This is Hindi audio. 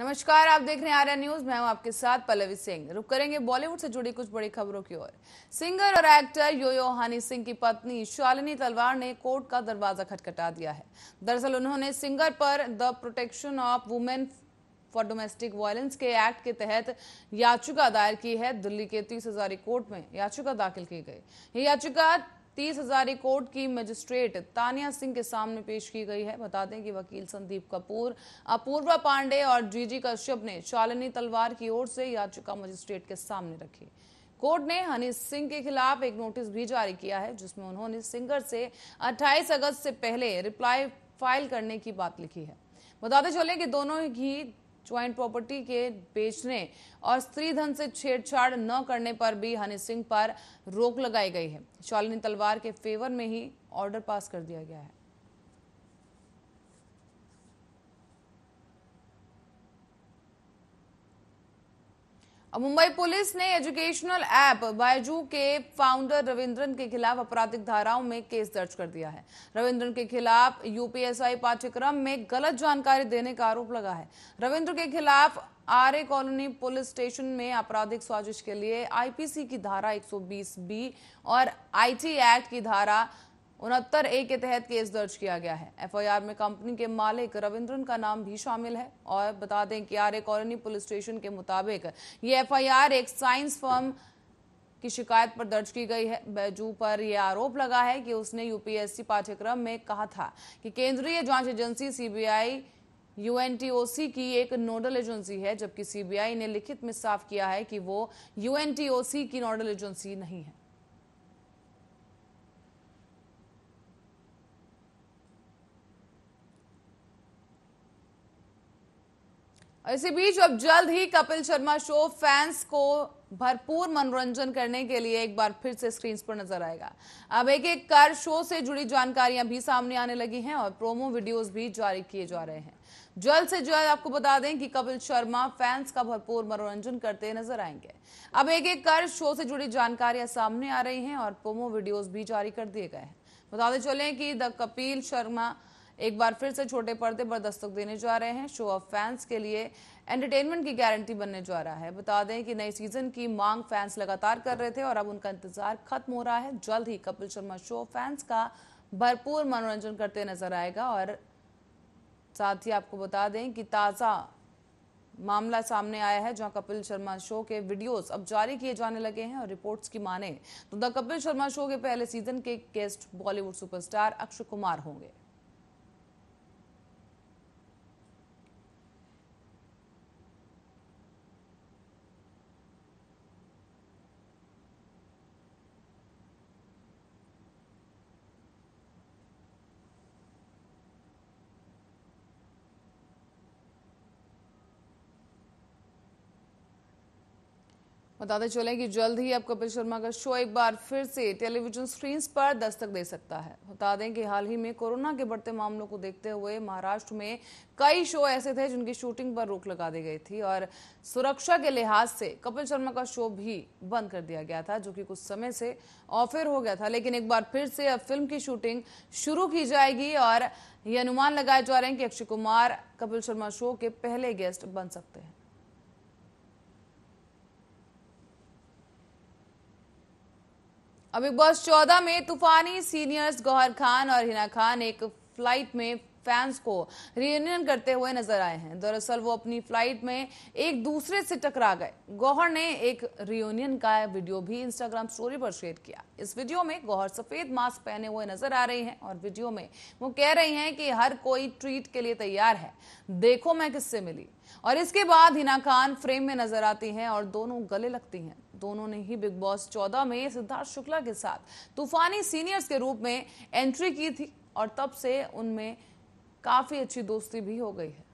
नमस्कार आप देख रहे हैं आर्या न्यूज मैं हूं आपके साथ पल्लवी सिंह रुक करेंगे बॉलीवुड से जुड़ी कुछ बड़ी खबरों की ओर सिंगर और एक्टर योयो हानी सिंह की पत्नी शालिनी तलवार ने कोर्ट का दरवाजा खटखटा दिया है दरअसल उन्होंने सिंगर पर the protection of women for domestic violence के एक्ट के तहत याचिका दायर की है दिल्ली के तीस हजारी कोर्ट में याचिका दाखिल की गई ये याचिका तीस हजारी कोर्ट की मजिस्ट्रेट तानिया सिंह के सामने पेश की गई है बता दें कि वकील संदीप कपूर अपूर्वा पांडे और जीजी कश्यप ने शालिनी तलवार की ओर से याचिका मजिस्ट्रेट के सामने रखी कोर्ट ने हनी सिंह के खिलाफ एक नोटिस भी जारी किया है जिसमें उन्होंने सिंगर से 28 अगस्त से पहले रिप्लाई फाइल करने की बात लिखी है बताते चले कि दोनों ही ज्वाइंट प्रॉपर्टी के बेचने और स्त्री धन से छेड़छाड़ न करने पर भी हनी सिंह पर रोक लगाई गई है शालिनी तलवार के फेवर में ही ऑर्डर पास कर दिया गया है मुंबई पुलिस ने एजुकेशनल ऐप बायजू के फाउंडर रविंद्रन के खिलाफ आपराधिक धाराओं में केस दर्ज कर दिया है रविंद्रन के खिलाफ यूपीएसआई पाठ्यक्रम में गलत जानकारी देने का आरोप लगा है रविंद्र के खिलाफ आरए कॉलोनी पुलिस स्टेशन में आपराधिक साजिश के लिए आईपीसी की धारा 120 बी और आईटी एक्ट की धारा उनहत्तर ए के तहत केस दर्ज किया गया है एफआईआर में कंपनी के मालिक रविंद्रन का नाम भी शामिल है और बता दें कि आर कॉलोनी पुलिस स्टेशन के मुताबिक ये एफआईआर एक साइंस फर्म की शिकायत पर दर्ज की गई है बैजू पर यह आरोप लगा है कि उसने यूपीएससी पाठ्यक्रम में कहा था कि केंद्रीय जांच एजेंसी सीबीआई यूएनटीओसी की एक नोडल एजेंसी है जबकि सीबीआई ने लिखित में साफ किया है कि वो यूएनटीओसी की नोडल एजेंसी नहीं है इसी बीच अब जल्द ही कपिल शर्मा शो फैंस को भरपूर मनोरंजन करने के लिए एक बार फिर से स्क्रीन पर नजर आएगा अब एक एक कर शो से जुड़ी जानकारियां भी सामने आने लगी हैं और प्रोमो वीडियोस भी जारी किए जा रहे हैं जल्द से जल्द आपको बता दें कि कपिल शर्मा फैंस का भरपूर मनोरंजन करते नजर आएंगे अब एक एक कर शो से जुड़ी जानकारियां सामने आ रही हैं और प्रोमो वीडियोज भी जारी कर दिए गए हैं बताते चले कि द कपिल शर्मा एक बार फिर से छोटे पर्दे पर दस्तक देने जा रहे हैं शो ऑफ फैंस के लिए एंटरटेनमेंट की गारंटी बनने जा रहा है बता दें कि नई सीजन की मांग फैंस लगातार कर रहे थे और अब उनका इंतजार खत्म हो रहा है जल्द ही कपिल शर्मा शो फैंस का भरपूर मनोरंजन करते नजर आएगा और साथ ही आपको बता दें कि ताज़ा मामला सामने आया है जहां कपिल शर्मा शो के वीडियोस अब जारी किए जाने लगे हैं और रिपोर्ट्स की माने तो द कपिल शर्मा शो के पहले सीजन के गेस्ट बॉलीवुड सुपरस्टार अक्षय कुमार होंगे बताते चले कि जल्द ही अब कपिल शर्मा का शो एक बार फिर से टेलीविजन स्क्रीन पर दस्तक दे सकता है बता दें कि हाल ही में कोरोना के बढ़ते मामलों को देखते हुए महाराष्ट्र में कई शो ऐसे थे जिनकी शूटिंग पर रोक लगा दी गई थी और सुरक्षा के लिहाज से कपिल शर्मा का शो भी बंद कर दिया गया था जो कि कुछ समय से ऑफेर हो गया था लेकिन एक बार फिर से अब फिल्म की शूटिंग शुरू की जाएगी और ये अनुमान लगाए जा रहे हैं कि अक्षय कुमार कपिल शर्मा शो के पहले गेस्ट बन सकते हैं अब बिग बॉस चौदह में तूफानी सीनियर्स गौहर खान और हिना खान एक फ्लाइट में फैंस को रियूनियन करते हुए नजर आए हैं दरअसल वो अपनी फ्लाइट में एक दूसरे से टकरा गए गौहर ने एक रियूनियन का वीडियो भी इंस्टाग्राम स्टोरी पर शेयर किया इस वीडियो में गौहर सफेद मास्क पहने हुए नजर आ रही है और वीडियो में वो कह रही है कि हर कोई ट्रीट के लिए तैयार है देखो मैं किससे मिली और इसके बाद हिना खान फ्रेम में नजर आती हैं और दोनों गले लगती हैं दोनों ने ही बिग बॉस 14 में सिद्धार्थ शुक्ला के साथ तूफानी सीनियर्स के रूप में एंट्री की थी और तब से उनमें काफ़ी अच्छी दोस्ती भी हो गई है